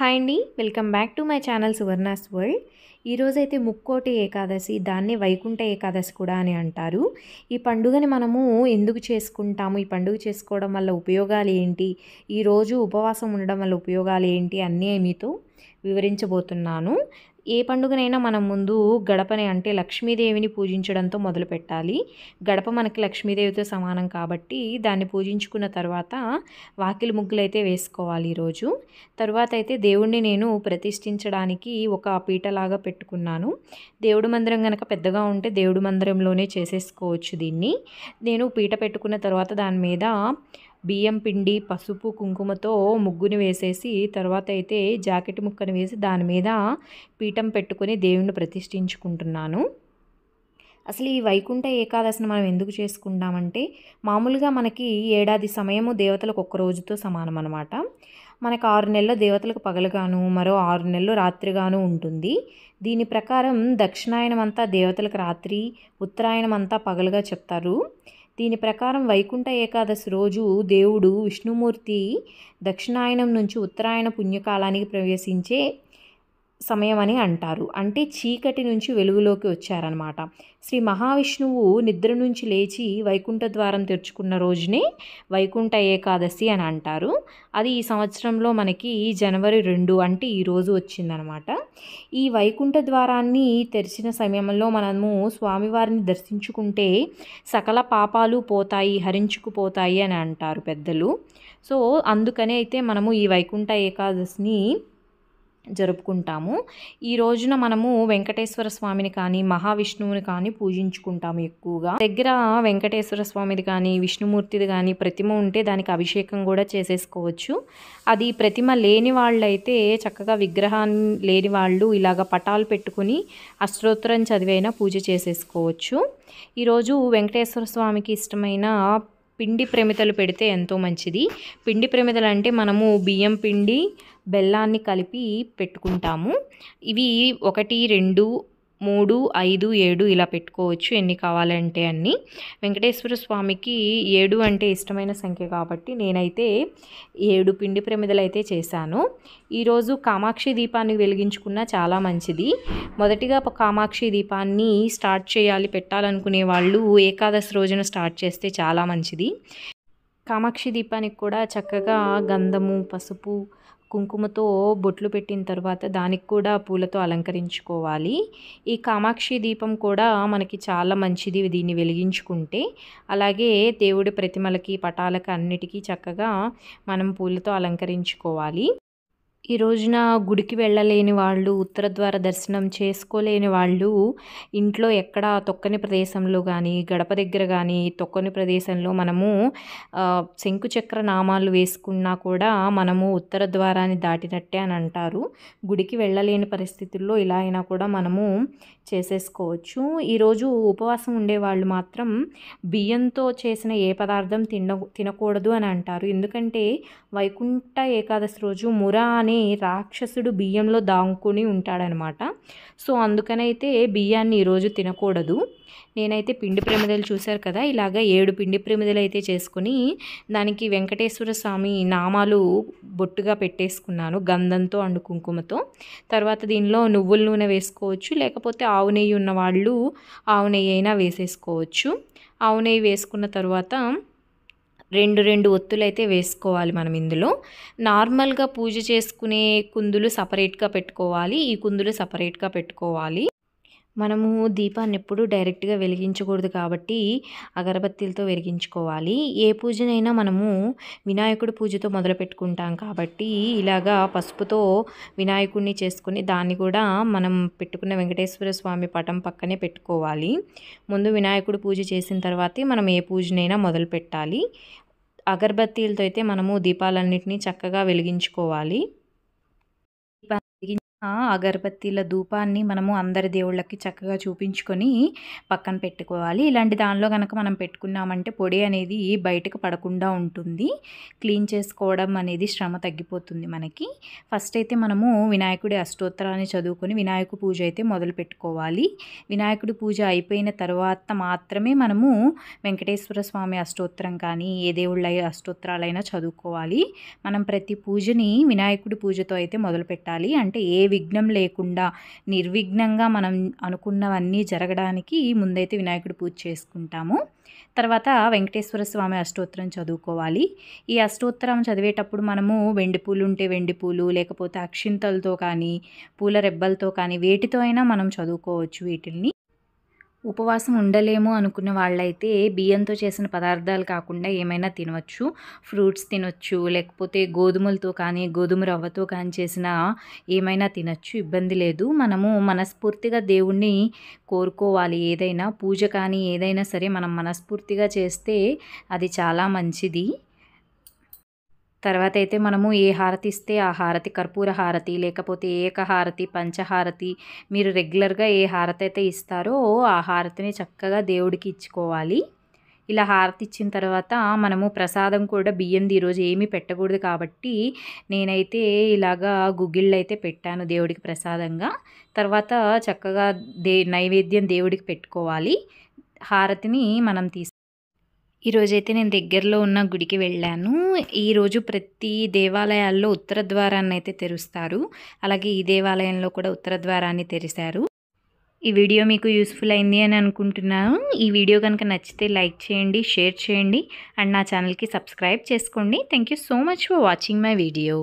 hi అండి welcome back to my channel Suvarna's world ఈరోజైతే ముక్కోటి ఏకాదశి దాన్ని వైకుంఠ ఏకాదశి కూడా అని అంటారు ఈ పండుగని మనము ఎందుకు చేసుకుంటాము ఈ పండుగ చేసుకోవడం వల్ల ఉపయోగాలు ఏంటి ఈరోజు ఉపవాసం ఉండడం వల్ల ఉపయోగాలు ఏంటి అన్నీ మీతో వివరించబోతున్నాను ఏ పండుగనైనా మనం ముందు గడపని అంటే లక్ష్మీదేవిని పూజించడంతో మొదలు పెట్టాలి గడప మనకి లక్ష్మీదేవితో సమానం కాబట్టి దాన్ని పూజించుకున్న తర్వాత వాకిలి ముగ్గులు అయితే వేసుకోవాలి ఈరోజు తర్వాత అయితే దేవుణ్ణి నేను ప్రతిష్ఠించడానికి ఒక పీటలాగా పెట్టుకున్నాను దేవుడు మందిరం కనుక పెద్దగా ఉంటే దేవుడు మందిరంలోనే చేసేసుకోవచ్చు దీన్ని నేను పీట పెట్టుకున్న తర్వాత దాని మీద బియ్యం పిండి పసుపు కుంకుమతో ముగ్గుని వేసేసి తర్వాత అయితే జాకెట్ ముక్కను వేసి దాని మీద పీఠం పెట్టుకొని దేవుణ్ణి ప్రతిష్ఠించుకుంటున్నాను అసలు ఈ వైకుంఠ ఏకాదశిని మనం ఎందుకు చేసుకుంటామంటే మామూలుగా మనకి ఏడాది సమయము దేవతలకు ఒక్క రోజుతో సమానం అనమాట మనకు ఆరు నెలలు దేవతలకు పగలుగాను మరో ఆరు నెలలు రాత్రిగాను ఉంటుంది దీని ప్రకారం దక్షిణాయనం అంతా దేవతలకు రాత్రి ఉత్తరాయణం అంతా పగలుగా చెప్తారు దీని ప్రకారం వైకుంఠ ఏకాదశి రోజు దేవుడు విష్ణుమూర్తి దక్షిణాయనం నుంచి ఉత్తరాయణ పుణ్యకాలానికి ప్రవేశించే సమయం అని అంటారు అంటే చీకటి నుంచి వెలుగులోకి వచ్చారనమాట శ్రీ మహావిష్ణువు నిద్ర నుంచి లేచి వైకుంఠ ద్వారం తెరుచుకున్న రోజునే వైకుంఠ ఏకాదశి అని అంటారు అది ఈ సంవత్సరంలో మనకి జనవరి రెండు అంటే ఈరోజు వచ్చిందనమాట ఈ వైకుంఠ ద్వారాన్ని తెరిచిన సమయంలో మనము స్వామివారిని దర్శించుకుంటే సకల పాపాలు పోతాయి హరించుకుపోతాయి అని అంటారు పెద్దలు సో అందుకనే అయితే మనము ఈ వైకుంఠ ఏకాదశిని జరుపుకుంటాము ఈ రోజున మనము వెంకటేశ్వర స్వామిని కానీ మహావిష్ణువుని కానీ పూజించుకుంటాము ఎక్కువగా దగ్గర వెంకటేశ్వర స్వామిది కానీ విష్ణుమూర్తిది కానీ ప్రతిమ ఉంటే దానికి అభిషేకం కూడా చేసేసుకోవచ్చు అది ప్రతిమ లేని వాళ్ళైతే చక్కగా విగ్రహాన్ని లేని వాళ్ళు ఇలాగ పటాలు పెట్టుకుని అష్టోత్తరం చదివైనా పూజ చేసేసుకోవచ్చు ఈరోజు వెంకటేశ్వర స్వామికి ఇష్టమైన పిండి ప్రమితలు పెడితే ఎంతో మంచిది పిండి ప్రమిదలు అంటే మనము బియ్యం పిండి బెల్లాన్ని కలిపి పెట్టుకుంటాము ఇవి ఒకటి రెండు మూడు ఐదు ఏడు ఇలా పెట్టుకోవచ్చు ఎన్ని కావాలంటే అన్ని వెంకటేశ్వర స్వామికి ఏడు అంటే ఇష్టమైన సంఖ్య కాబట్టి నేనైతే ఏడు పిండి ప్రమిదలు అయితే చేశాను ఈరోజు కామాక్షి దీపాన్ని వెలిగించుకున్న చాలా మంచిది మొదటిగా కామాక్షి దీపాన్ని స్టార్ట్ చేయాలి పెట్టాలనుకునే వాళ్ళు ఏకాదశి రోజున స్టార్ట్ చేస్తే చాలా మంచిది కామాక్షి దీపానికి కూడా చక్కగా గంధము పసుపు కుంకుమతో బొట్లు పెట్టిన తర్వాత దానికి కూడా పూలతో అలంకరించుకోవాలి ఈ కామాక్షి దీపం కూడా మనకి చాలా మంచిది దీన్ని వెలిగించుకుంటే అలాగే దేవుడి ప్రతిమలకి పటాలకి అన్నిటికీ చక్కగా మనం పూలతో అలంకరించుకోవాలి ఈ రోజున గుడికి వెళ్ళలేని వాళ్ళు ఉత్తర ద్వార దర్శనం చేసుకోలేని వాళ్ళు ఇంట్లో ఎక్కడ తొక్కని ప్రదేశంలో కానీ గడప దగ్గర కానీ తొక్కని ప్రదేశంలో మనము శంకుచక్ర నామాలు వేసుకున్నా కూడా మనము ఉత్తర ద్వారాన్ని దాటినట్టే అని అంటారు గుడికి వెళ్ళలేని పరిస్థితుల్లో ఇలా అయినా కూడా మనము చేసేసుకోవచ్చు ఈరోజు ఉపవాసం ఉండేవాళ్ళు మాత్రం బియ్యంతో చేసిన ఏ పదార్థం తిన తినకూడదు అని అంటారు ఎందుకంటే వైకుంఠ ఏకాదశి రోజు మురా అనే రాక్షసుడు బియ్యంలో దాంకుని ఉంటాడనమాట సో అందుకనైతే బియ్యాన్ని ఈరోజు తినకూడదు నేనైతే పిండి ప్రమిదలు చూశారు కదా ఇలాగ ఏడు పిండి ప్రమిదలు అయితే చేసుకుని దానికి వెంకటేశ్వర స్వామి నామాలు బొట్టుగా పెట్టేసుకున్నాను గంధంతో అండ్ కుంకుమతో తర్వాత దీనిలో నువ్వుల నూనె వేసుకోవచ్చు లేకపోతే ఆవు నెయ్యి ఉన్న వాళ్ళు ఆవు నెయ్యి అయినా వేసేసుకోవచ్చు ఆవు నెయ్యి వేసుకున్న తర్వాత రెండు రెండు ఒత్తులైతే వేసుకోవాలి మనం ఇందులో నార్మల్గా పూజ చేసుకునే కుందులు సపరేట్గా పెట్టుకోవాలి ఈ కుందులు సపరేట్గా పెట్టుకోవాలి మనము దీపాన్ని ఎప్పుడు డైరెక్ట్గా వెలిగించకూడదు కాబట్టి అగరబత్తీలతో వెలిగించుకోవాలి ఏ పూజనైనా మనము వినాయకుడి పూజతో మొదలు పెట్టుకుంటాం కాబట్టి ఇలాగా పసుపుతో వినాయకుడిని చేసుకుని దాన్ని కూడా మనం పెట్టుకున్న వెంకటేశ్వర స్వామి పటం పక్కనే పెట్టుకోవాలి ముందు వినాయకుడు పూజ చేసిన తర్వాతే మనం ఏ పూజనైనా మొదలు పెట్టాలి అగరబత్తీలతో అయితే మనము దీపాలన్నింటినీ చక్కగా వెలిగించుకోవాలి ఆ అగరబత్తీల ధూపాన్ని మనము అందరి దేవుళ్ళకి చక్కగా చూపించుకొని పక్కన పెట్టుకోవాలి ఇలాంటి దానిలో కనుక మనం పెట్టుకున్నామంటే పొడి అనేది బయటకు పడకుండా ఉంటుంది క్లీన్ చేసుకోవడం అనేది శ్రమ తగ్గిపోతుంది మనకి ఫస్ట్ అయితే మనము వినాయకుడి అష్టోత్తరాన్ని చదువుకొని వినాయకు పూజ అయితే మొదలు పెట్టుకోవాలి వినాయకుడి పూజ అయిపోయిన తర్వాత మాత్రమే మనము వెంకటేశ్వర స్వామి అష్టోత్తరం కానీ ఏ దేవుళ్ళ అష్టోత్తరాలైనా చదువుకోవాలి మనం ప్రతి పూజని వినాయకుడి పూజతో అయితే మొదలు పెట్టాలి అంటే ఏ విఘ్నం లేకుండా నిర్విఘ్నంగా మనం అనుకున్నవన్నీ జరగడానికి ముందైతే వినాయకుడు పూజ చేసుకుంటాము తర్వాత వెంకటేశ్వర స్వామి అష్టోత్తరం చదువుకోవాలి ఈ అష్టోత్తరం చదివేటప్పుడు మనము వెండి పూలు ఉంటే వెండి పూలు లేకపోతే అక్షింతలతో కానీ పూల రెబ్బలతో కానీ వేటితో అయినా మనం చదువుకోవచ్చు వీటిల్ని ఉపవాసం ఉండలేము అనుకున్న వాళ్ళైతే బియ్యంతో చేసిన పదార్థాలు కాకుండా ఏమైనా తినవచ్చు ఫ్రూట్స్ తినొచ్చు లేకపోతే గోధుమలతో కానీ గోధుమ రవ్వతో కానీ చేసిన ఏమైనా తినచ్చు ఇబ్బంది లేదు మనము మనస్ఫూర్తిగా దేవుణ్ణి కోరుకోవాలి ఏదైనా పూజ కానీ ఏదైనా సరే మనం మనస్ఫూర్తిగా చేస్తే అది చాలా మంచిది తర్వాత అయితే మనము ఏ హారతి ఇస్తే ఆ హారతి కర్పూర హారతి లేకపోతే ఏకహారతి పంచహారతి మీరు రెగ్యులర్గా ఏ హారతి అయితే ఇస్తారో ఆ హారతిని చక్కగా దేవుడికి ఇచ్చుకోవాలి ఇలా హారతి ఇచ్చిన తర్వాత మనము ప్రసాదం కూడా బియ్యంది ఈరోజు ఏమీ పెట్టకూడదు కాబట్టి నేనైతే ఇలాగా గుగ్గిళ్ళు అయితే పెట్టాను దేవుడికి ప్రసాదంగా తర్వాత చక్కగా దే నైవేద్యం దేవుడికి పెట్టుకోవాలి హారతిని మనం తీసుకు ఈరోజైతే నేను దగ్గరలో ఉన్న గుడికి వెళ్ళాను ఈరోజు ప్రతి దేవాలయాల్లో ఉత్తర ద్వారాన్ని అయితే తెరుస్తారు అలాగే ఈ దేవాలయంలో కూడా ఉత్తర ద్వారాన్ని తెరిశారు ఈ వీడియో మీకు యూస్ఫుల్ అయింది అని అనుకుంటున్నాను ఈ వీడియో కనుక నచ్చితే లైక్ చేయండి షేర్ చేయండి అండ్ నా ఛానల్కి సబ్స్క్రైబ్ చేసుకోండి thank so much for watching my video